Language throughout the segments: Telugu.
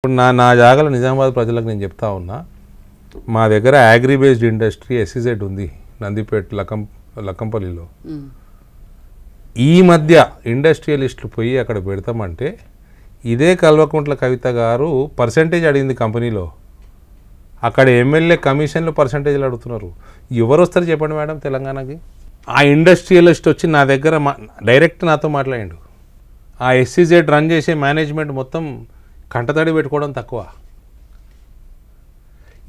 ఇప్పుడు నా నా జాగాలో నిజామాబాద్ ప్రజలకు నేను చెప్తా ఉన్నా మా దగ్గర అగ్రిబేస్డ్ ఇండస్ట్రీ ఎస్సీజెడ్ ఉంది నందిపేట లకం లక్కంపల్లిలో ఈ మధ్య ఇండస్ట్రియలిస్టులు పోయి అక్కడ పెడతామంటే ఇదే కల్వకుంట్ల కవిత గారు పర్సంటేజ్ అడిగింది కంపెనీలో అక్కడ ఎమ్మెల్యే కమిషన్లు పర్సంటేజ్లు అడుగుతున్నారు ఎవరు వస్తారు చెప్పండి మేడం తెలంగాణకి ఆ ఇండస్ట్రియలిస్ట్ వచ్చి నా దగ్గర డైరెక్ట్ నాతో మాట్లాడిండు ఆ ఎస్సీజెడ్ రన్ e చేసే మేనేజ్మెంట్ మొత్తం కంటతడి పెట్టుకోవడం తక్కువ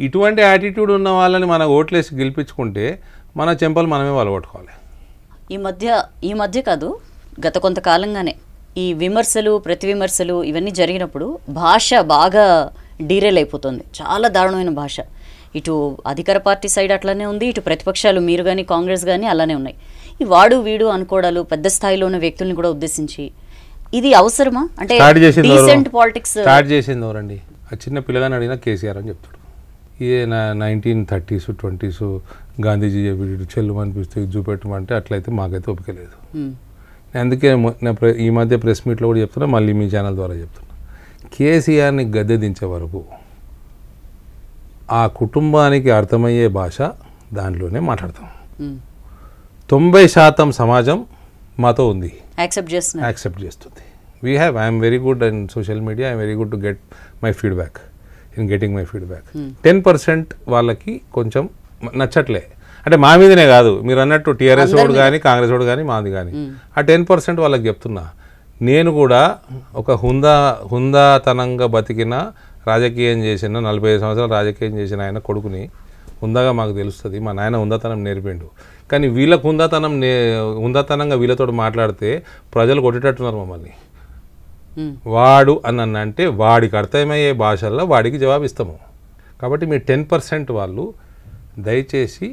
ఇటువంటి యాటిట్యూడ్ ఉన్న వాళ్ళని మన ఓట్లేసి గెలిపించుకుంటే మన చెంపలు మనమే వలగొట్టుకోవాలి ఈ మధ్య ఈ మధ్య కాదు గత కొంతకాలంగానే ఈ విమర్శలు ప్రతి విమర్శలు ఇవన్నీ జరిగినప్పుడు భాష బాగా డీరేల్ అయిపోతుంది చాలా దారుణమైన భాష ఇటు అధికార పార్టీ సైడ్ అట్లానే ఉంది ఇటు ప్రతిపక్షాలు మీరు కానీ కాంగ్రెస్ కానీ అలానే ఉన్నాయి ఈ వాడు వీడు అనుకోవడాలు పెద్ద స్థాయిలో ఉన్న వ్యక్తుల్ని కూడా ఉద్దేశించి ఇది అవసరమా అంటే రీసెంట్ పాలిటిక్స్ స్టార్ట్ చేసింది ఎవరండి ఆ చిన్న పిల్లగాని అడిగినా కేసీఆర్ అని చెప్తాడు ఇదే నా నైన్టీన్ థర్టీస్ ట్వంటీస్ గాంధీజీ చెల్లు అనిపిస్తే చూపెట్టమంటే అట్లయితే మాకైతే ఓపిక లేదు అందుకే ఈ మధ్య ప్రెస్ మీట్లో కూడా చెప్తున్నా మళ్ళీ మీ ఛానల్ ద్వారా చెప్తున్నా కేసీఆర్ని గద్దె దించే వరకు ఆ కుటుంబానికి అర్థమయ్యే భాష దాంట్లోనే మాట్లాడతాం తొంభై శాతం సమాజం మాతో ఉంది యాక్సెప్ట్ చేస్తుంది యాక్సెప్ట్ చేస్తుంది we have I'm very good in social media I'm very good to get my feedback in getting my feedback ten percent వాళ్ళకి కొంచెం నచ్చట్లే అంటే మా మీదనే కాదు మీరు అన్నట్టు టీఆర్ఎస్ వాడు కానీ కాంగ్రెస్ వాడు కానీ మాది కానీ hmm. ఆ టెన్ పర్సెంట్ వాళ్ళకి చెప్తున్నా నేను కూడా ఒక హుందా హుందాతనంగా బతికిన రాజకీయం చేసిన నలభై ఐదు సంవత్సరాలు రాజకీయం చేసిన ఆయన కొడుకుని హుందాగా మాకు తెలుస్తుంది మా నాయన హుందాతనం నేర్పిండు కానీ వీళ్ళకు హుందాతనం నే హుందాతనంగా వీళ్ళతో మాట్లాడితే ప్రజలు కొట్టేటట్టున్నారు మమ్మల్ని వాడు అని అంటే వాడికి అర్థమయ్యే భాషల్లో వాడికి జవాబిస్తాము కాబట్టి మీ టెన్ పర్సెంట్ వాళ్ళు దయచేసి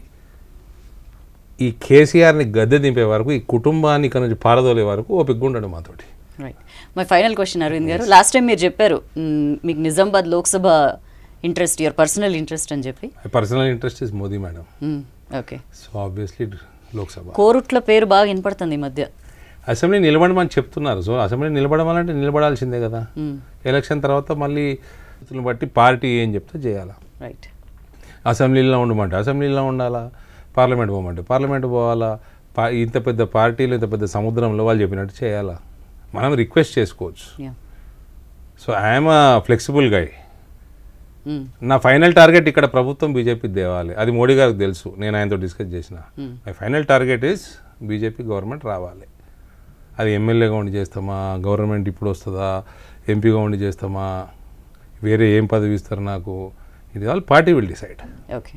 ఈ కేసీఆర్ని గద్దె దింపే వరకు ఈ కుటుంబాన్ని ఇక్కడ నుంచి పారదోలే వరకు ఓపిక ఉండడు మాతోటి మై ఫైనల్ క్వశ్చన్ అరవింద్ గారు లాస్ట్ టైం మీరు చెప్పారు మీకు Nizamabad Lok Sabha interest your personal interest అని చెప్పి personal interest is Modi madam okay so obviously Lok Sabha Korutla పేరు బాగా వినపడుతుంది ఈ మధ్య అసెంబ్లీ నిలబడమని చెప్తున్నారు సో అసెంబ్లీ నిలబడమాలంటే నిలబడాల్సిందే కదా ఎలక్షన్ తర్వాత మళ్ళీ బట్టి పార్టీ ఏం చెప్తే చేయాలా రైట్ అసెంబ్లీలో ఉండమంటే అసెంబ్లీలో ఉండాలా పార్లమెంట్ పోమంటే పార్లమెంట్ పోవాలా ఇంత పెద్ద పార్టీలు ఇంత పెద్ద సముద్రంలో వాళ్ళు చెప్పినట్టు చేయాలా మనం రిక్వెస్ట్ చేసుకోవచ్చు సో ఐఎమ్ ఫ్లెక్సిబుల్ గై నా ఫైనల్ టార్గెట్ ఇక్కడ ప్రభుత్వం బీజేపీ దేవాలి అది మోడీ గారికి తెలుసు నేను ఆయనతో డిస్కస్ చేసిన my final target is BJP government రావాలి అది ఎమ్మెల్యేగా ఉండి చేస్తామా గవర్నమెంట్ ఇప్పుడు వస్తుందా ఎంపీగా ఉండి చేస్తామా వేరే ఏం పదవి ఇస్తారు నాకు ఇది all party will decide okay